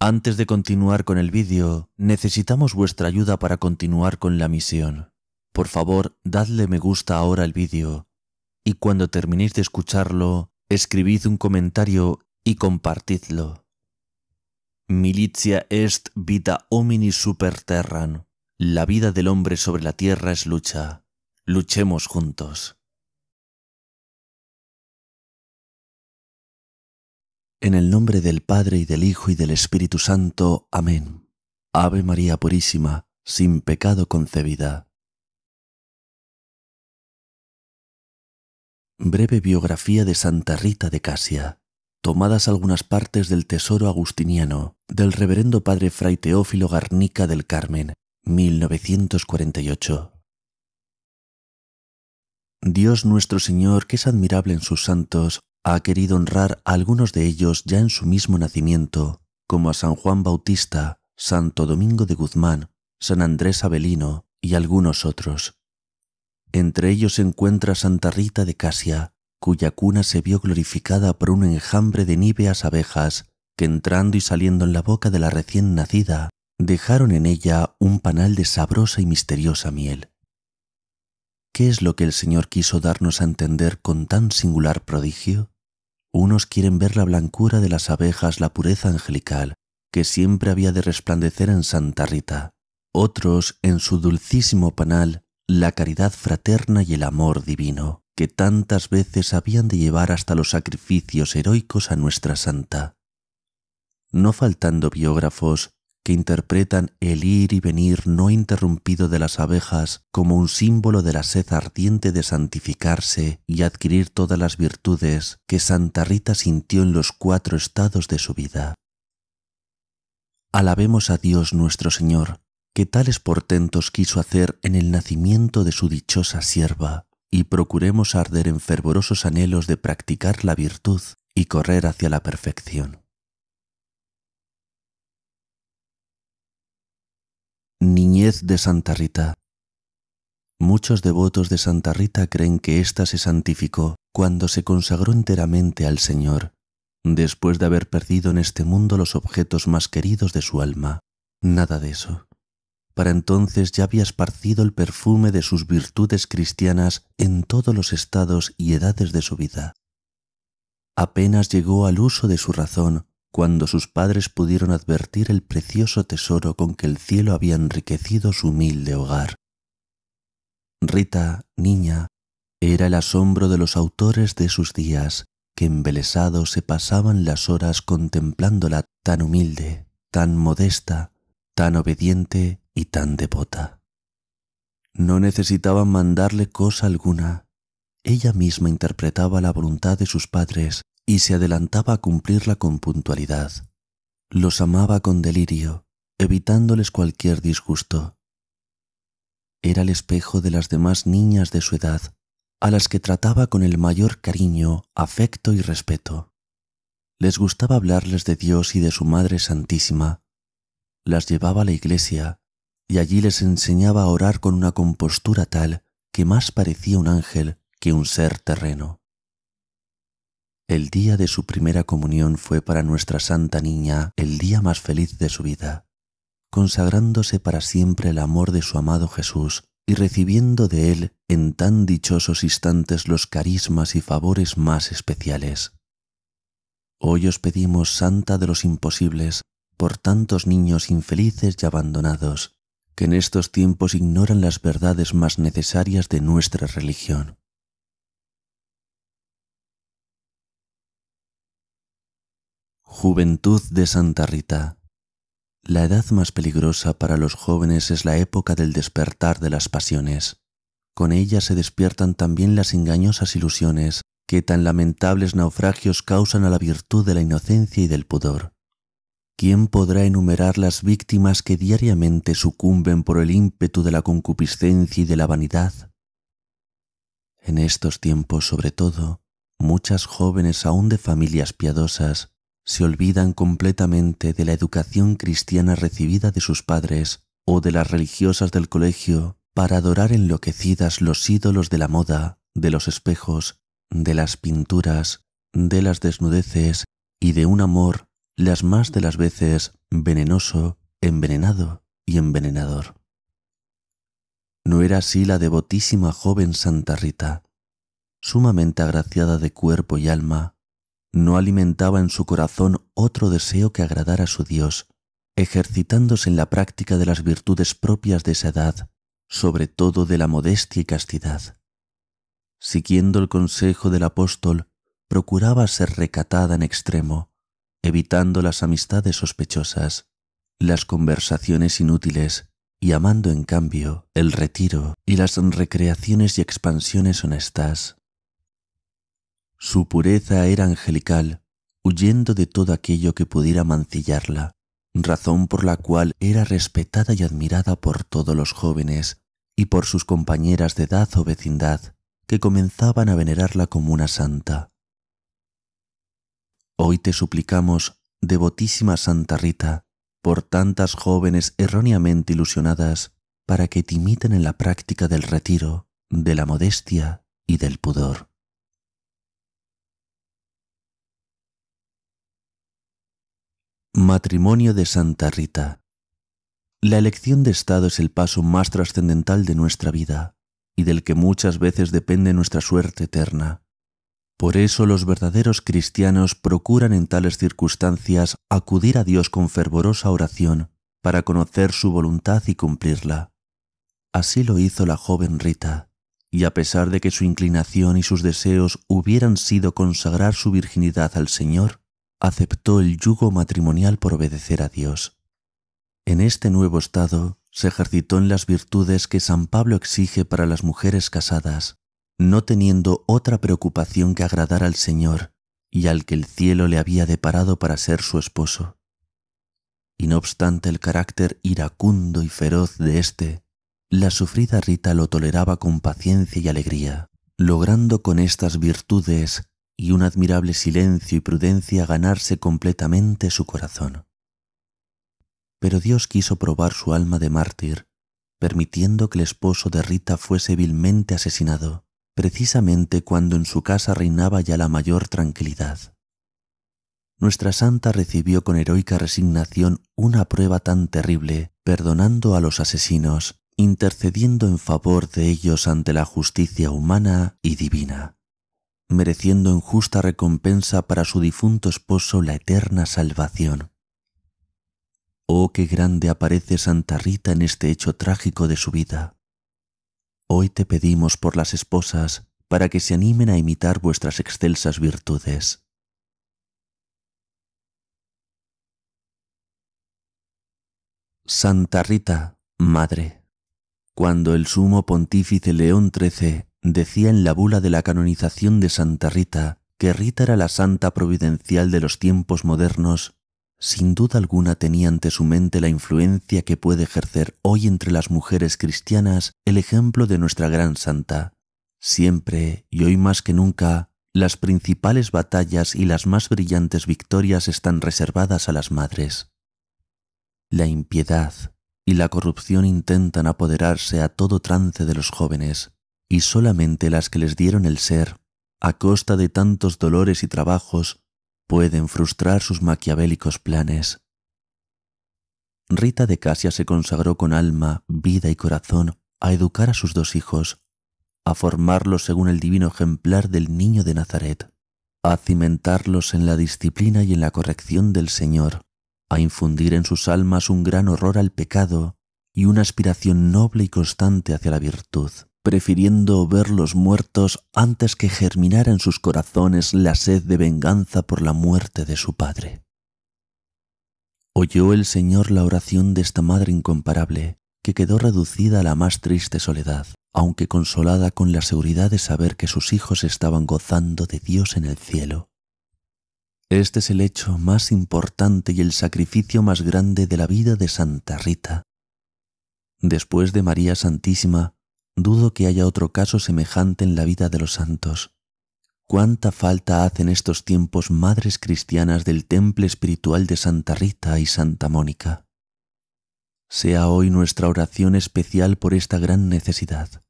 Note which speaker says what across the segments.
Speaker 1: Antes de continuar con el vídeo, necesitamos vuestra ayuda para continuar con la misión. Por favor, dadle me gusta ahora al vídeo y cuando terminéis de escucharlo, escribid un comentario y compartidlo. Militia est vita homini super terran. La vida del hombre sobre la tierra es lucha. Luchemos juntos. En el nombre del Padre y del Hijo y del Espíritu Santo. Amén. Ave María Purísima, sin pecado concebida. Breve biografía de Santa Rita de Casia. Tomadas algunas partes del Tesoro Agustiniano del Reverendo Padre Fray Teófilo Garnica del Carmen, 1948. Dios nuestro Señor, que es admirable en sus santos, ha querido honrar a algunos de ellos ya en su mismo nacimiento, como a San Juan Bautista, Santo Domingo de Guzmán, San Andrés Abelino y algunos otros. Entre ellos se encuentra Santa Rita de Casia, cuya cuna se vio glorificada por un enjambre de níveas abejas que entrando y saliendo en la boca de la recién nacida, dejaron en ella un panal de sabrosa y misteriosa miel. ¿Qué es lo que el Señor quiso darnos a entender con tan singular prodigio? Unos quieren ver la blancura de las abejas, la pureza angelical, que siempre había de resplandecer en Santa Rita. Otros, en su dulcísimo panal, la caridad fraterna y el amor divino, que tantas veces habían de llevar hasta los sacrificios heroicos a nuestra santa. No faltando biógrafos que interpretan el ir y venir no interrumpido de las abejas como un símbolo de la sed ardiente de santificarse y adquirir todas las virtudes que Santa Rita sintió en los cuatro estados de su vida. Alabemos a Dios nuestro Señor, que tales portentos quiso hacer en el nacimiento de su dichosa sierva, y procuremos arder en fervorosos anhelos de practicar la virtud y correr hacia la perfección. Niñez de Santa Rita. Muchos devotos de Santa Rita creen que ésta se santificó cuando se consagró enteramente al Señor, después de haber perdido en este mundo los objetos más queridos de su alma. Nada de eso. Para entonces ya había esparcido el perfume de sus virtudes cristianas en todos los estados y edades de su vida. Apenas llegó al uso de su razón cuando sus padres pudieron advertir el precioso tesoro con que el cielo había enriquecido su humilde hogar. Rita, niña, era el asombro de los autores de sus días, que embelesados se pasaban las horas contemplándola tan humilde, tan modesta, tan obediente y tan devota. No necesitaban mandarle cosa alguna. Ella misma interpretaba la voluntad de sus padres y se adelantaba a cumplirla con puntualidad. Los amaba con delirio, evitándoles cualquier disgusto. Era el espejo de las demás niñas de su edad, a las que trataba con el mayor cariño, afecto y respeto. Les gustaba hablarles de Dios y de su Madre Santísima. Las llevaba a la iglesia y allí les enseñaba a orar con una compostura tal que más parecía un ángel que un ser terreno. El día de su primera comunión fue para nuestra santa niña el día más feliz de su vida, consagrándose para siempre el amor de su amado Jesús y recibiendo de él en tan dichosos instantes los carismas y favores más especiales. Hoy os pedimos, Santa de los imposibles, por tantos niños infelices y abandonados, que en estos tiempos ignoran las verdades más necesarias de nuestra religión. Juventud de Santa Rita. La edad más peligrosa para los jóvenes es la época del despertar de las pasiones. Con ella se despiertan también las engañosas ilusiones que tan lamentables naufragios causan a la virtud de la inocencia y del pudor. ¿Quién podrá enumerar las víctimas que diariamente sucumben por el ímpetu de la concupiscencia y de la vanidad? En estos tiempos, sobre todo, muchas jóvenes aún de familias piadosas se olvidan completamente de la educación cristiana recibida de sus padres o de las religiosas del colegio para adorar enloquecidas los ídolos de la moda, de los espejos, de las pinturas, de las desnudeces y de un amor las más de las veces venenoso, envenenado y envenenador. No era así la devotísima joven Santa Rita, sumamente agraciada de cuerpo y alma, no alimentaba en su corazón otro deseo que agradar a su Dios, ejercitándose en la práctica de las virtudes propias de esa edad, sobre todo de la modestia y castidad. Siguiendo el consejo del apóstol, procuraba ser recatada en extremo, evitando las amistades sospechosas, las conversaciones inútiles y amando en cambio el retiro y las recreaciones y expansiones honestas. Su pureza era angelical, huyendo de todo aquello que pudiera mancillarla, razón por la cual era respetada y admirada por todos los jóvenes y por sus compañeras de edad o vecindad, que comenzaban a venerarla como una santa. Hoy te suplicamos, devotísima Santa Rita, por tantas jóvenes erróneamente ilusionadas, para que te imiten en la práctica del retiro, de la modestia y del pudor. Matrimonio de Santa Rita. La elección de Estado es el paso más trascendental de nuestra vida y del que muchas veces depende nuestra suerte eterna. Por eso los verdaderos cristianos procuran en tales circunstancias acudir a Dios con fervorosa oración para conocer su voluntad y cumplirla. Así lo hizo la joven Rita, y a pesar de que su inclinación y sus deseos hubieran sido consagrar su virginidad al Señor, aceptó el yugo matrimonial por obedecer a Dios. En este nuevo estado se ejercitó en las virtudes que San Pablo exige para las mujeres casadas, no teniendo otra preocupación que agradar al Señor y al que el cielo le había deparado para ser su esposo. Y no obstante el carácter iracundo y feroz de éste, la sufrida Rita lo toleraba con paciencia y alegría, logrando con estas virtudes y un admirable silencio y prudencia ganarse completamente su corazón. Pero Dios quiso probar su alma de mártir, permitiendo que el esposo de Rita fuese vilmente asesinado, precisamente cuando en su casa reinaba ya la mayor tranquilidad. Nuestra santa recibió con heroica resignación una prueba tan terrible, perdonando a los asesinos, intercediendo en favor de ellos ante la justicia humana y divina mereciendo en justa recompensa para su difunto esposo la eterna salvación. Oh, qué grande aparece Santa Rita en este hecho trágico de su vida. Hoy te pedimos por las esposas para que se animen a imitar vuestras excelsas virtudes. Santa Rita, Madre. Cuando el sumo pontífice León XIII decía en la bula de la canonización de Santa Rita que Rita era la santa providencial de los tiempos modernos, sin duda alguna tenía ante su mente la influencia que puede ejercer hoy entre las mujeres cristianas el ejemplo de nuestra gran santa. Siempre, y hoy más que nunca, las principales batallas y las más brillantes victorias están reservadas a las madres. La impiedad y la corrupción intentan apoderarse a todo trance de los jóvenes, y solamente las que les dieron el ser, a costa de tantos dolores y trabajos, pueden frustrar sus maquiavélicos planes. Rita de Casia se consagró con alma, vida y corazón a educar a sus dos hijos, a formarlos según el divino ejemplar del niño de Nazaret, a cimentarlos en la disciplina y en la corrección del Señor, a infundir en sus almas un gran horror al pecado y una aspiración noble y constante hacia la virtud prefiriendo verlos muertos antes que germinar en sus corazones la sed de venganza por la muerte de su padre. Oyó el Señor la oración de esta madre incomparable, que quedó reducida a la más triste soledad, aunque consolada con la seguridad de saber que sus hijos estaban gozando de Dios en el cielo. Este es el hecho más importante y el sacrificio más grande de la vida de Santa Rita. Después de María Santísima, Dudo que haya otro caso semejante en la vida de los santos. Cuánta falta hacen estos tiempos madres cristianas del temple espiritual de Santa Rita y Santa Mónica. Sea hoy nuestra oración especial por esta gran necesidad.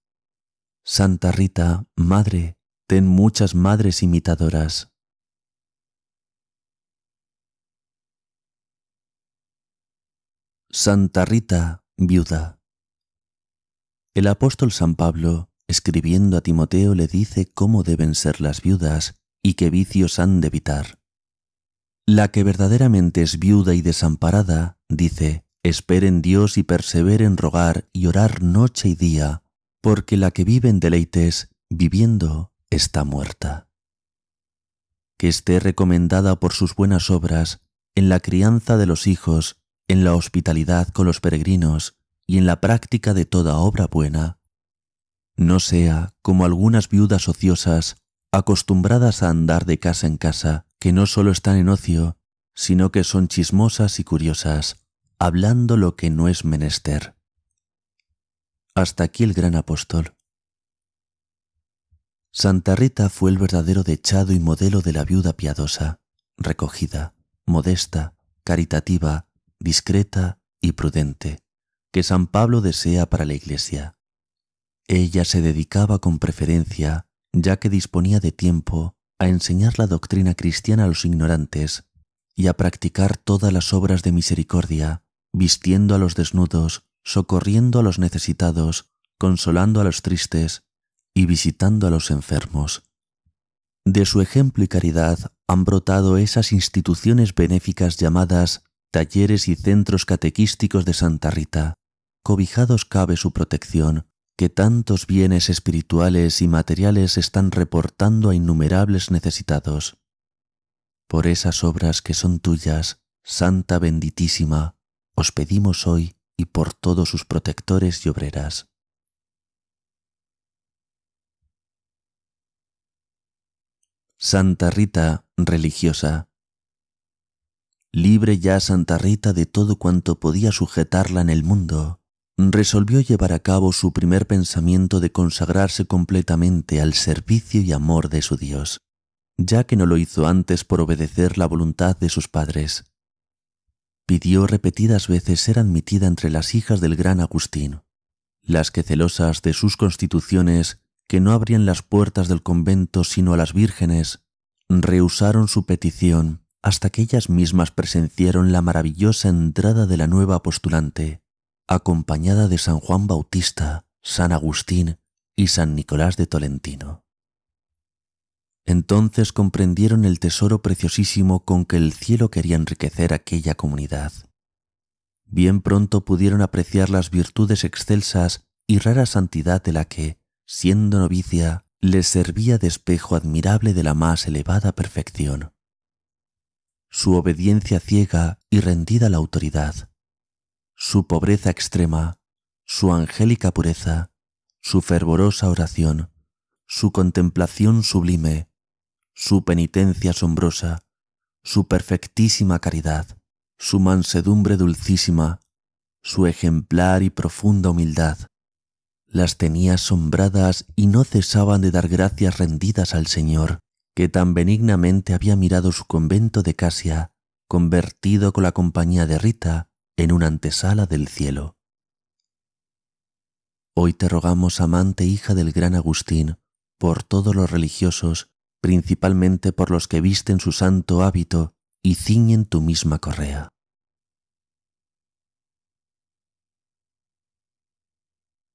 Speaker 1: Santa Rita, Madre, ten muchas madres imitadoras. Santa Rita, viuda. El apóstol San Pablo, escribiendo a Timoteo, le dice cómo deben ser las viudas y qué vicios han de evitar. La que verdaderamente es viuda y desamparada, dice, esperen en Dios y persevera en rogar y orar noche y día, porque la que vive en deleites, viviendo, está muerta. Que esté recomendada por sus buenas obras, en la crianza de los hijos, en la hospitalidad con los peregrinos, y en la práctica de toda obra buena. No sea como algunas viudas ociosas, acostumbradas a andar de casa en casa, que no solo están en ocio, sino que son chismosas y curiosas, hablando lo que no es menester. Hasta aquí el gran apóstol. Santa Rita fue el verdadero dechado y modelo de la viuda piadosa, recogida, modesta, caritativa, discreta y prudente, que San Pablo desea para la Iglesia. Ella se dedicaba con preferencia, ya que disponía de tiempo, a enseñar la doctrina cristiana a los ignorantes y a practicar todas las obras de misericordia, vistiendo a los desnudos, socorriendo a los necesitados, consolando a los tristes y visitando a los enfermos. De su ejemplo y caridad han brotado esas instituciones benéficas llamadas talleres y centros catequísticos de Santa Rita, cobijados cabe su protección, que tantos bienes espirituales y materiales están reportando a innumerables necesitados. Por esas obras que son tuyas, Santa benditísima, os pedimos hoy y por todos sus protectores y obreras. Santa Rita, religiosa. Libre ya Santa Rita de todo cuanto podía sujetarla en el mundo, resolvió llevar a cabo su primer pensamiento de consagrarse completamente al servicio y amor de su Dios, ya que no lo hizo antes por obedecer la voluntad de sus padres. Pidió repetidas veces ser admitida entre las hijas del gran Agustín, las que celosas de sus constituciones, que no abrían las puertas del convento sino a las vírgenes, rehusaron su petición hasta que ellas mismas presenciaron la maravillosa entrada de la nueva postulante acompañada de San Juan Bautista, San Agustín y San Nicolás de Tolentino. Entonces comprendieron el tesoro preciosísimo con que el cielo quería enriquecer aquella comunidad. Bien pronto pudieron apreciar las virtudes excelsas y rara santidad de la que, siendo novicia, les servía de espejo admirable de la más elevada perfección. Su obediencia ciega y rendida a la autoridad, su pobreza extrema, su angélica pureza, su fervorosa oración, su contemplación sublime, su penitencia asombrosa, su perfectísima caridad, su mansedumbre dulcísima, su ejemplar y profunda humildad. Las tenía asombradas y no cesaban de dar gracias rendidas al Señor, que tan benignamente había mirado su convento de Casia, convertido con la compañía de Rita, en una antesala del cielo. Hoy te rogamos, amante hija del gran Agustín, por todos los religiosos, principalmente por los que visten su santo hábito y ciñen tu misma correa.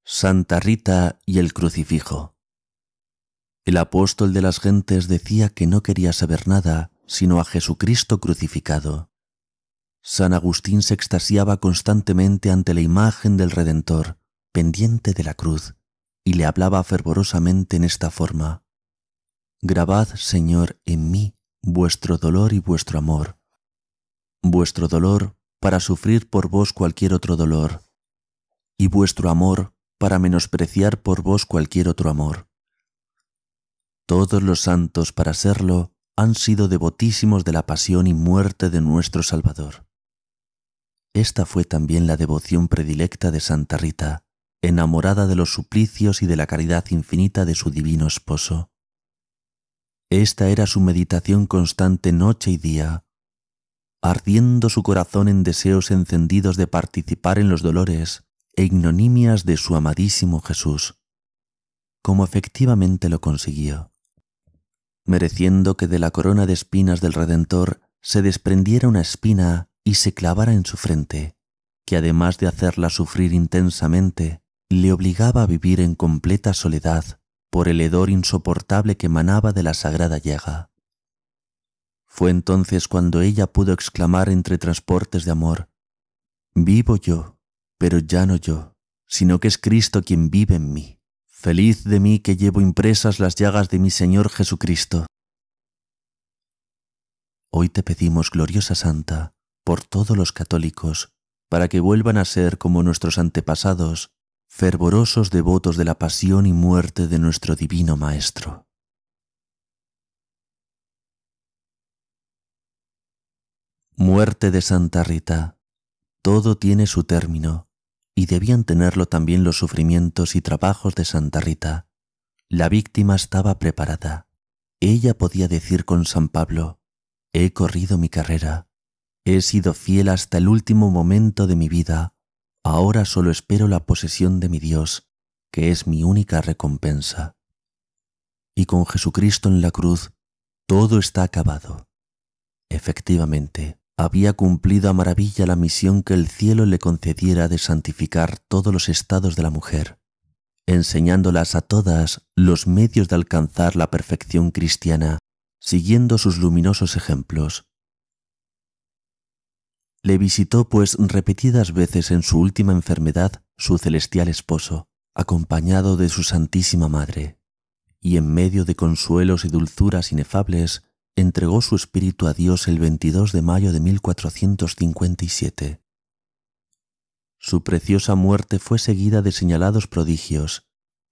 Speaker 1: Santa Rita y el crucifijo. El apóstol de las gentes decía que no quería saber nada sino a Jesucristo crucificado. San Agustín se extasiaba constantemente ante la imagen del Redentor, pendiente de la cruz, y le hablaba fervorosamente en esta forma. Grabad, Señor, en mí vuestro dolor y vuestro amor, vuestro dolor para sufrir por vos cualquier otro dolor, y vuestro amor para menospreciar por vos cualquier otro amor. Todos los santos, para serlo, han sido devotísimos de la pasión y muerte de nuestro Salvador. Esta fue también la devoción predilecta de Santa Rita, enamorada de los suplicios y de la caridad infinita de su divino esposo. Esta era su meditación constante noche y día, ardiendo su corazón en deseos encendidos de participar en los dolores e ignominias de su amadísimo Jesús, como efectivamente lo consiguió, mereciendo que de la corona de espinas del Redentor se desprendiera una espina y se clavara en su frente, que además de hacerla sufrir intensamente, le obligaba a vivir en completa soledad por el hedor insoportable que emanaba de la sagrada llaga. Fue entonces cuando ella pudo exclamar entre transportes de amor, Vivo yo, pero ya no yo, sino que es Cristo quien vive en mí. Feliz de mí que llevo impresas las llagas de mi Señor Jesucristo. Hoy te pedimos, gloriosa Santa, por todos los católicos, para que vuelvan a ser como nuestros antepasados, fervorosos devotos de la pasión y muerte de nuestro Divino Maestro. Muerte de Santa Rita. Todo tiene su término, y debían tenerlo también los sufrimientos y trabajos de Santa Rita. La víctima estaba preparada. Ella podía decir con San Pablo, He corrido mi carrera, He sido fiel hasta el último momento de mi vida, ahora solo espero la posesión de mi Dios, que es mi única recompensa. Y con Jesucristo en la cruz, todo está acabado. Efectivamente, había cumplido a maravilla la misión que el cielo le concediera de santificar todos los estados de la mujer, enseñándolas a todas los medios de alcanzar la perfección cristiana, siguiendo sus luminosos ejemplos le visitó pues repetidas veces en su última enfermedad su celestial esposo, acompañado de su Santísima Madre, y en medio de consuelos y dulzuras inefables, entregó su espíritu a Dios el 22 de mayo de 1457. Su preciosa muerte fue seguida de señalados prodigios,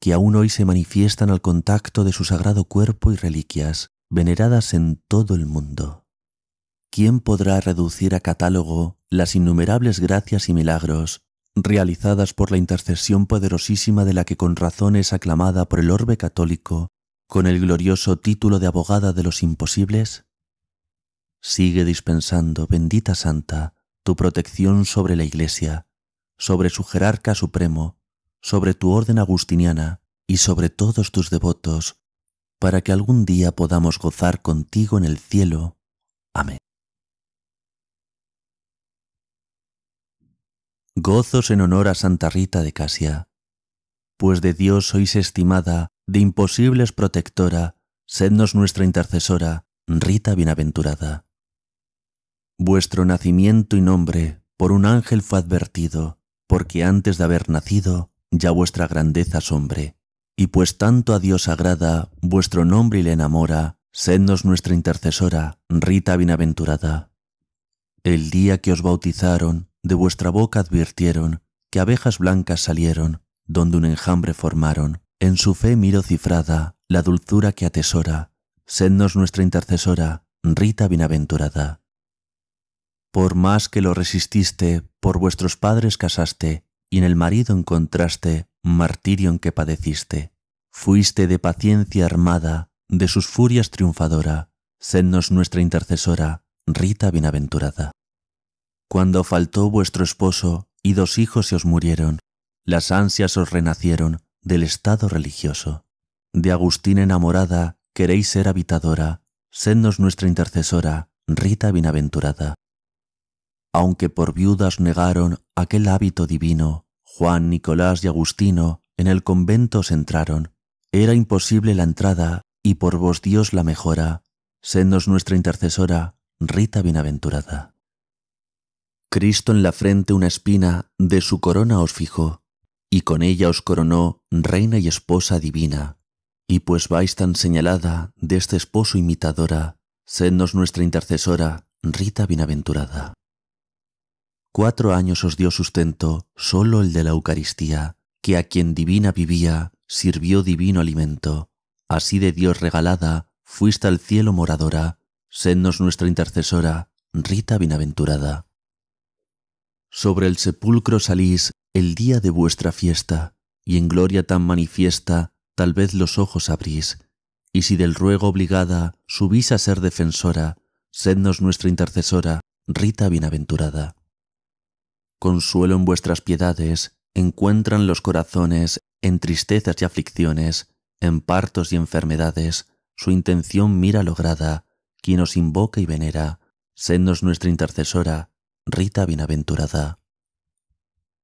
Speaker 1: que aún hoy se manifiestan al contacto de su sagrado cuerpo y reliquias, veneradas en todo el mundo. ¿quién podrá reducir a catálogo las innumerables gracias y milagros realizadas por la intercesión poderosísima de la que con razón es aclamada por el orbe católico con el glorioso título de abogada de los imposibles? Sigue dispensando, bendita Santa, tu protección sobre la Iglesia, sobre su jerarca supremo, sobre tu orden agustiniana y sobre todos tus devotos, para que algún día podamos gozar contigo en el cielo. Amén. gozos en honor a Santa Rita de Casia, pues de Dios sois estimada, de imposibles protectora, sednos nuestra intercesora, Rita bienaventurada. Vuestro nacimiento y nombre por un ángel fue advertido, porque antes de haber nacido ya vuestra grandeza sombre, y pues tanto a Dios agrada, vuestro nombre y le enamora, sednos nuestra intercesora, Rita bienaventurada. El día que os bautizaron, de vuestra boca advirtieron, que abejas blancas salieron, donde un enjambre formaron. En su fe miro cifrada, la dulzura que atesora. Sednos nuestra intercesora, Rita bienaventurada. Por más que lo resististe, por vuestros padres casaste, y en el marido encontraste martirio en que padeciste. Fuiste de paciencia armada, de sus furias triunfadora. Sednos nuestra intercesora, Rita bienaventurada. Cuando faltó vuestro esposo y dos hijos se os murieron, las ansias os renacieron del estado religioso. De Agustín enamorada, queréis ser habitadora, sednos nuestra intercesora, Rita bienaventurada. Aunque por viudas negaron aquel hábito divino, Juan, Nicolás y Agustino en el convento se entraron. Era imposible la entrada y por vos Dios la mejora. Sednos nuestra intercesora, Rita bienaventurada. Cristo en la frente una espina de su corona os fijó, y con ella os coronó reina y esposa divina. Y pues vais tan señalada de este esposo imitadora, sednos nuestra intercesora, Rita bienaventurada. Cuatro años os dio sustento solo el de la Eucaristía, que a quien divina vivía sirvió divino alimento. Así de Dios regalada, fuiste al cielo moradora, sednos nuestra intercesora, Rita bienaventurada. Sobre el sepulcro salís el día de vuestra fiesta, y en gloria tan manifiesta tal vez los ojos abrís, y si del ruego obligada subís a ser defensora, sednos nuestra intercesora, Rita bienaventurada. Consuelo en vuestras piedades encuentran los corazones en tristezas y aflicciones, en partos y enfermedades, su intención mira lograda, quien os invoca y venera, sednos nuestra intercesora, Rita bienaventurada.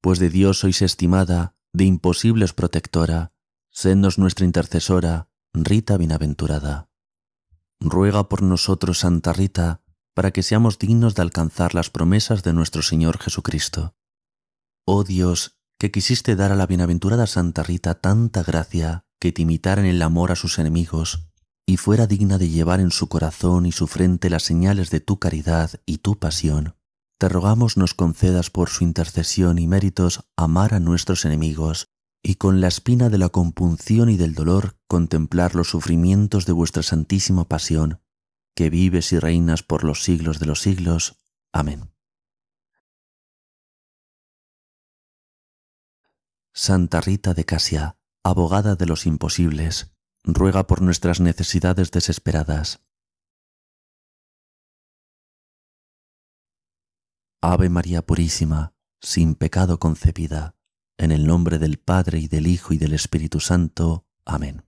Speaker 1: Pues de Dios sois estimada, de imposibles protectora, sednos nuestra intercesora, Rita bienaventurada. Ruega por nosotros, Santa Rita, para que seamos dignos de alcanzar las promesas de nuestro Señor Jesucristo. Oh Dios, que quisiste dar a la bienaventurada Santa Rita tanta gracia que te imitaran el amor a sus enemigos y fuera digna de llevar en su corazón y su frente las señales de tu caridad y tu pasión, te rogamos nos concedas por su intercesión y méritos amar a nuestros enemigos, y con la espina de la compunción y del dolor contemplar los sufrimientos de vuestra santísima pasión, que vives y reinas por los siglos de los siglos. Amén. Santa Rita de Casia, abogada de los imposibles, ruega por nuestras necesidades desesperadas Ave María Purísima, sin pecado concebida, en el nombre del Padre y del Hijo y del Espíritu Santo. Amén.